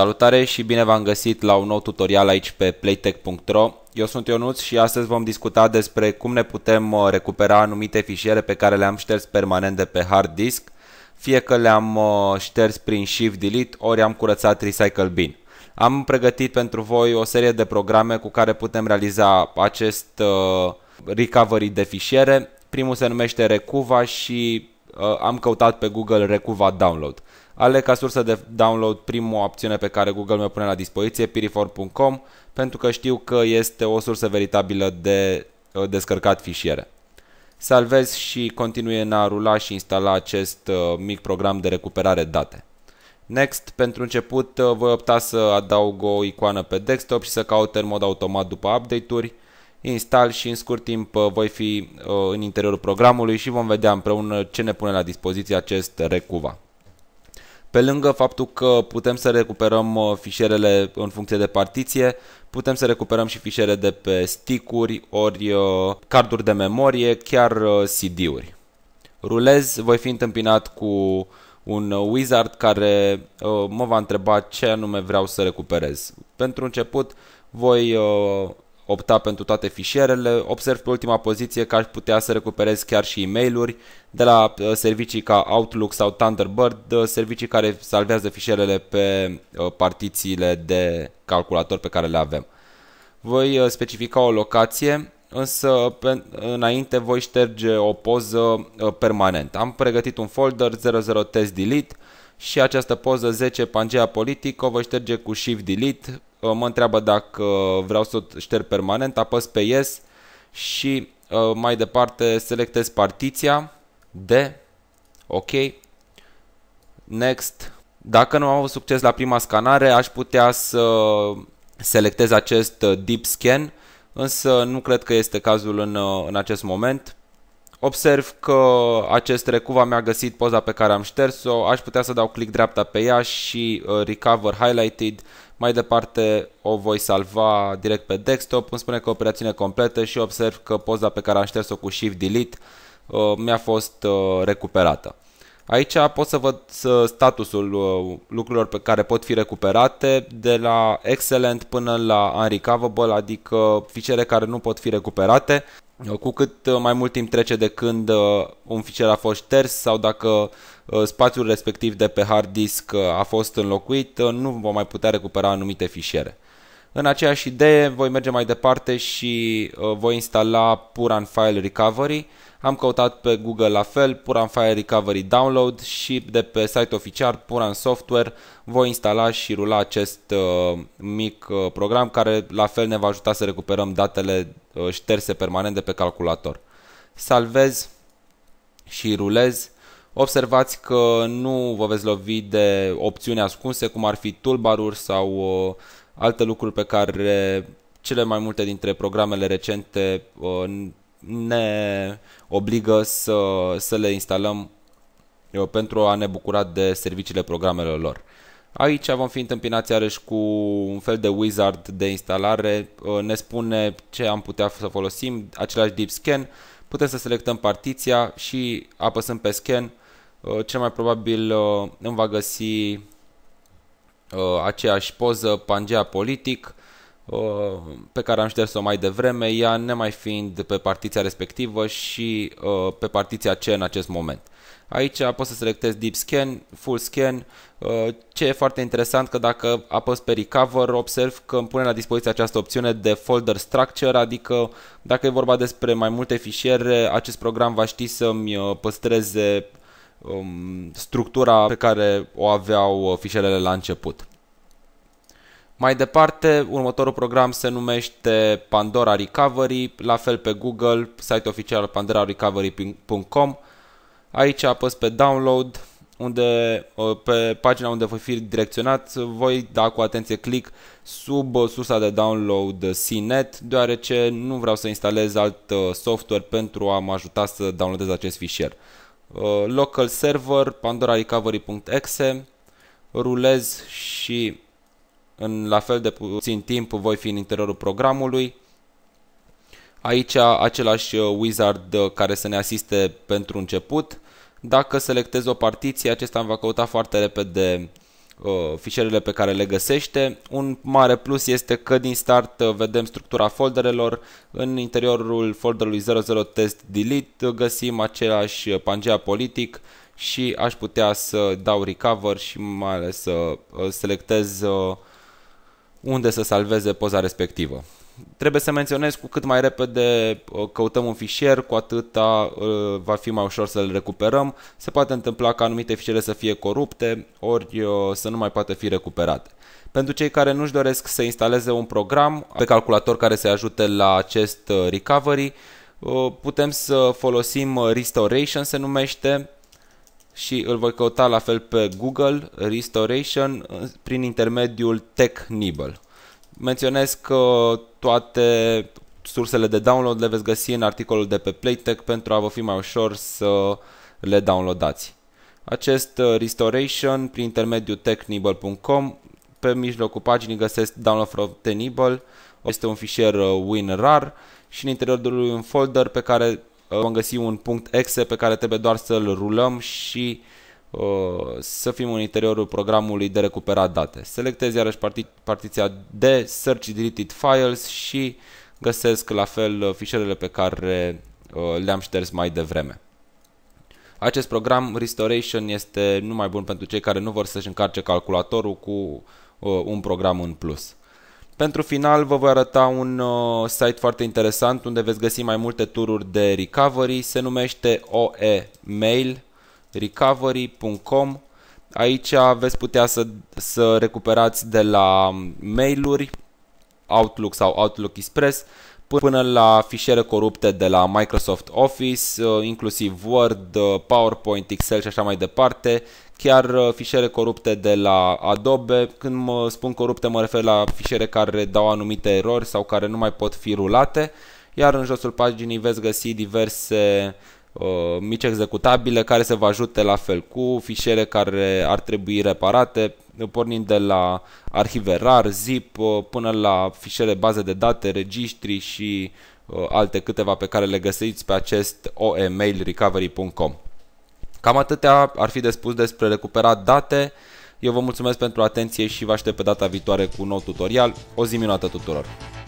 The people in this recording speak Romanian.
Salutare și bine v-am găsit la un nou tutorial aici pe playtech.ro Eu sunt Ionuț și astăzi vom discuta despre cum ne putem uh, recupera anumite fișiere pe care le-am șters permanent de pe hard disk fie că le-am uh, șters prin Shift Delete ori am curățat Recycle Bin. Am pregătit pentru voi o serie de programe cu care putem realiza acest uh, recovery de fișiere. Primul se numește Recuva și am căutat pe Google Recuva Download. Ale ca sursă de download prima opțiune pe care Google mi-o pune la dispoziție, piriform.com, pentru că știu că este o sursă veritabilă de uh, descărcat fișiere. Salvez și continui în a rula și instala acest uh, mic program de recuperare date. Next, pentru început, uh, voi opta să adaug o icoană pe desktop și să caut în mod automat după update-uri. instal și în scurt timp voi fi în interiorul programului și vom vedea împreună ce ne pune la dispoziție acest recuva. Pe lângă faptul că putem să recuperăm uh, fișierele în funcție de partiție, putem să recuperăm și fișiere de pe stick-uri, ori uh, carduri de memorie, chiar uh, CD-uri. Rulez, voi fi întâmpinat cu un wizard care mă va întreba ce anume vreau să recuperez. Pentru început, voi opta pentru toate fișierele, observ pe ultima poziție că aș putea să recuperez chiar și e uri de la uh, servicii ca Outlook sau Thunderbird, uh, servicii care salvează fișierele pe uh, partițiile de calculator pe care le avem. Voi specifica o locație, însă înainte voi șterge o poză permanent. Am pregătit un folder 00 test delete și această poză 10 Pangea Politic o voi șterge cu Shift Delete mă întreabă dacă vreau să o șterg permanent, apăs pe Yes și uh, mai departe selectez partiția de OK, Next. Dacă nu am avut succes la prima scanare, aș putea să selectez acest uh, Deep Scan, însă nu cred că este cazul în, uh, în acest moment Observ că acest recuva mi-a găsit poza pe care am șters-o, aș putea să dau click dreapta pe ea și uh, recover highlighted. Mai departe o voi salva direct pe desktop, îmi spune că operațiune completă și observ că poza pe care am șters-o cu shift delete uh, mi-a fost uh, recuperată. Aici pot să văd statusul lucrurilor pe care pot fi recuperate de la excellent până la unrecoverable, adică fișiere care nu pot fi recuperate cu cât uh, mai mult timp trece de când uh, un fișier a fost șters sau dacă uh, spațiul respectiv de pe hard disk a fost înlocuit, nu vom mai putea recupera anumite fișiere. În aceeași idee voi merge mai departe și uh, voi instala Puran File Recovery. Am căutat pe Google la fel Puran File Recovery Download și de pe site oficial Puran Software voi instala și rula acest uh, mic uh, program care la fel ne va ajuta să recuperăm datele uh, șterse permanent de pe calculator. Salvez și rulez Observați că nu vă veți lovi de opțiuni ascunse, cum ar fi toolbar-uri sau uh, alte lucruri pe care cele mai multe dintre programele recente uh, ne obligă să, să le instalăm uh, pentru a ne bucura de serviciile programelor lor. Aici vom fi întâmpinați iarăși cu un fel de wizard de instalare, ne spune ce am putea să folosim, același deep scan, putem să selectăm partiția și apăsăm pe scan Uh, cel mai probabil uh, îmi va găsi uh, aceeași poză, Pangea Politic, pe care am șters-o mai devreme, ea nemai fiind pe partiția respectivă și pe partiția C în acest moment. Aici pot să selectez Deep Scan, Full Scan, ce e foarte interesant că dacă apăs pe Recover, observ că îmi pune la dispoziție această opțiune de Folder Structure, adică dacă e vorba despre mai multe fișiere, acest program va ști să-mi păstreze um, structura pe care o aveau uh, fișelele la început. Mai departe, următorul program se numește Pandora Recovery, la fel pe Google, site oficial pandorarecovery.com. Aici apăs pe download, unde uh, pe pagina unde voi fi direcționat, voi da cu atenție click sub uh, sursa de download CNET, deoarece nu vreau să instalez alt software pentru a mă ajuta să downloadez acest fișier. Uh, local server, pandora recovery.exe, rulez și în la fel de puțin timp voi fi în interiorul programului. Aici același uh, wizard uh, care să ne asiste pentru început. Dacă selectez o partiție, acesta îmi va căuta foarte repede Uh, fișierele pe care le găsește. Un mare plus este că din start uh, vedem structura folderelor. În interiorul folderului 00 test delete uh, găsim același Pangea politic și aș putea să dau recover și mai ales să selectez unde să salveze poza respectivă. Trebuie să menționez cu cât mai repede uh, căutăm un fișier, cu atât uh, va fi mai ușor să-l recuperăm. Se poate întâmpla ca anumite fișiere să fie corupte, ori uh, să nu mai poată fi recuperate. Pentru cei care nu-și doresc să instaleze un program pe calculator care să ajute la acest recovery, putem să folosim Restoration se numește și îl voi căuta la fel pe Google Restoration prin intermediul TechNibble. Menționez că toate sursele de download le veți găsi în articolul de pe Playtech pentru a vă fi mai ușor să le downloadați. Acest uh, restoration prin intermediul technible.com pe mijlocul paginii găsesc download from tenible. este un fișier uh, WinRAR și în interiorul lui un folder pe care uh, vom găsi un punct .exe pe care trebuie doar să-l rulăm și uh, Uh, să fim în interiorul programului de recuperat date. Selectez iarăși parti partiția de Search Deleted Files și găsesc la fel uh, fișierele pe care uh, le-am șters mai devreme. Acest program Restoration este numai bun pentru cei care nu vor să-și încarce calculatorul cu un program în plus. Pentru final vă voi arăta un uh, site foarte interesant unde veți găsi mai multe tururi de recovery, se numește OE Mail recovery.com. Aici veți putea să, să recuperați de la mail-uri, Outlook sau Outlook Express, până la fișiere corupte de la Microsoft Office, uh, inclusiv Word, uh, PowerPoint, Excel și așa mai departe, chiar uh, fișiere corupte de la Adobe. Când mă spun corupte mă refer la fișiere care dau anumite erori sau care nu mai pot fi rulate, iar în josul paginii veți găsi diverse Uh, mici executabile care se vă ajute la fel cu fișiere care ar trebui reparate, pornind de la arhive RAR, ZIP, uh, până la fișiere baze de date, registri și uh, alte câteva pe care le găsiți pe acest oemailrecovery.com. Cam atâtea ar fi de spus despre recuperat date. Eu vă mulțumesc pentru atenție și vă aștept pe data viitoare cu un nou tutorial. O zi minunată tuturor!